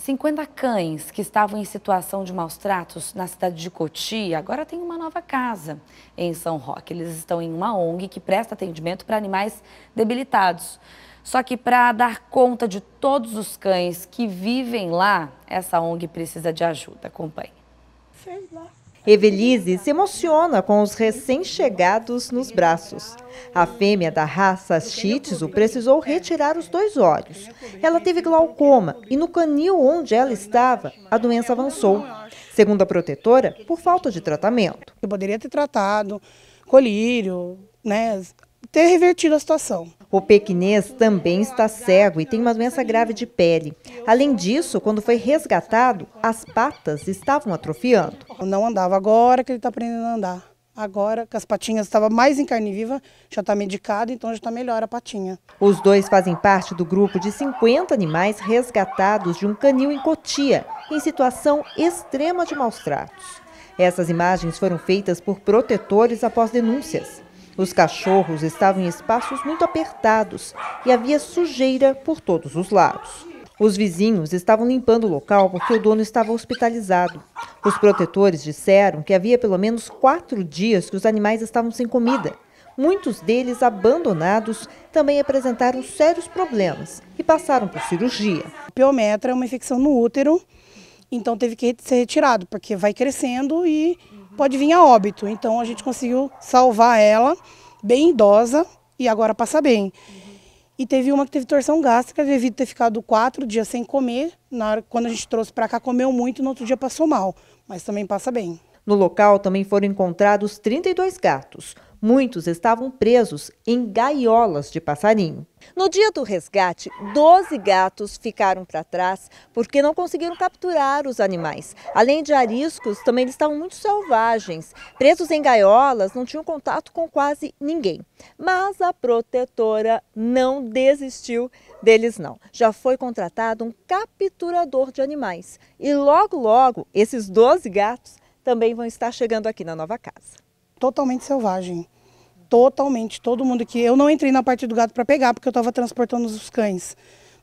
50 cães que estavam em situação de maus tratos na cidade de Cotia agora têm uma nova casa em São Roque. Eles estão em uma ONG que presta atendimento para animais debilitados. Só que para dar conta de todos os cães que vivem lá, essa ONG precisa de ajuda. Acompanhe. Sei lá. Evelise se emociona com os recém-chegados nos braços. A fêmea da raça Shih Tzu precisou retirar os dois olhos. Ela teve glaucoma e no canil onde ela estava, a doença avançou. Segundo a protetora, por falta de tratamento. Eu poderia ter tratado colírio, né, ter revertido a situação. O pequinês também está cego e tem uma doença grave de pele. Além disso, quando foi resgatado, as patas estavam atrofiando. Não andava agora que ele está aprendendo a andar. Agora que as patinhas estavam mais em carne viva, já está medicado, então já está melhor a patinha. Os dois fazem parte do grupo de 50 animais resgatados de um canil em Cotia, em situação extrema de maus tratos. Essas imagens foram feitas por protetores após denúncias. Os cachorros estavam em espaços muito apertados e havia sujeira por todos os lados. Os vizinhos estavam limpando o local porque o dono estava hospitalizado. Os protetores disseram que havia pelo menos quatro dias que os animais estavam sem comida. Muitos deles abandonados também apresentaram sérios problemas e passaram por cirurgia. O piometra é uma infecção no útero, então teve que ser retirado, porque vai crescendo e pode vir a óbito. Então a gente conseguiu salvar ela, bem idosa, e agora passa bem. E teve uma que teve torção gástrica, devido ter ficado quatro dias sem comer. Na hora, quando a gente trouxe para cá, comeu muito e no outro dia passou mal, mas também passa bem. No local também foram encontrados 32 gatos. Muitos estavam presos em gaiolas de passarinho. No dia do resgate, 12 gatos ficaram para trás porque não conseguiram capturar os animais. Além de ariscos, também eles estavam muito selvagens. Presos em gaiolas, não tinham contato com quase ninguém. Mas a protetora não desistiu deles não. Já foi contratado um capturador de animais. E logo, logo, esses 12 gatos também vão estar chegando aqui na nova casa totalmente selvagem. Totalmente, todo mundo que eu não entrei na parte do gado para pegar porque eu estava transportando os cães,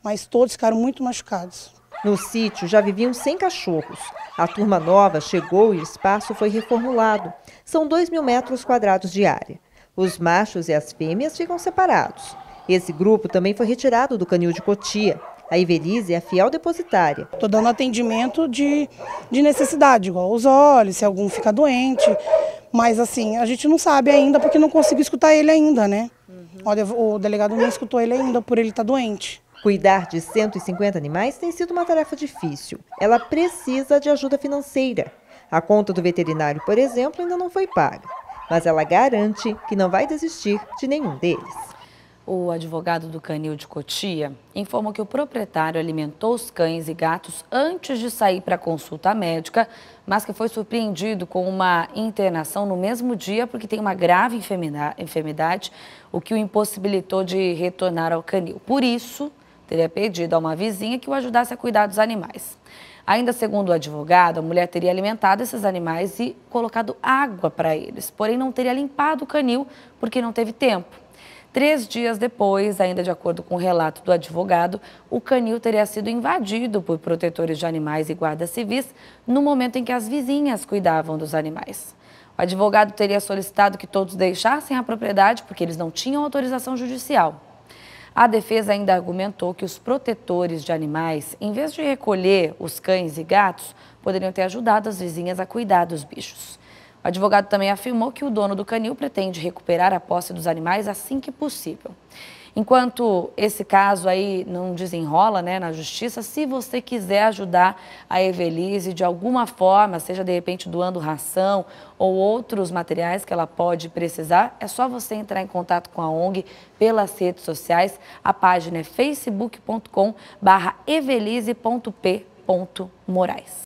mas todos ficaram muito machucados. No sítio já viviam 100 cachorros. A turma nova chegou e o espaço foi reformulado. São 2 mil metros quadrados de área. Os machos e as fêmeas ficam separados. Esse grupo também foi retirado do canil de Cotia. A Ivelise é a fiel depositária. Estou dando atendimento de, de necessidade, igual os olhos, se algum fica doente, mas assim, a gente não sabe ainda porque não conseguiu escutar ele ainda, né? Uhum. O delegado não escutou ele ainda por ele estar tá doente. Cuidar de 150 animais tem sido uma tarefa difícil. Ela precisa de ajuda financeira. A conta do veterinário, por exemplo, ainda não foi paga, mas ela garante que não vai desistir de nenhum deles. O advogado do Canil de Cotia informou que o proprietário alimentou os cães e gatos antes de sair para consulta médica, mas que foi surpreendido com uma internação no mesmo dia porque tem uma grave enfermidade, o que o impossibilitou de retornar ao canil. Por isso, teria pedido a uma vizinha que o ajudasse a cuidar dos animais. Ainda segundo o advogado, a mulher teria alimentado esses animais e colocado água para eles, porém não teria limpado o canil porque não teve tempo. Três dias depois, ainda de acordo com o relato do advogado, o canil teria sido invadido por protetores de animais e guardas civis no momento em que as vizinhas cuidavam dos animais. O advogado teria solicitado que todos deixassem a propriedade porque eles não tinham autorização judicial. A defesa ainda argumentou que os protetores de animais, em vez de recolher os cães e gatos, poderiam ter ajudado as vizinhas a cuidar dos bichos. O advogado também afirmou que o dono do canil pretende recuperar a posse dos animais assim que possível. Enquanto esse caso aí não desenrola né, na justiça, se você quiser ajudar a Evelise de alguma forma, seja de repente doando ração ou outros materiais que ela pode precisar, é só você entrar em contato com a ONG pelas redes sociais. A página é facebook.com barra evelise.p.morais.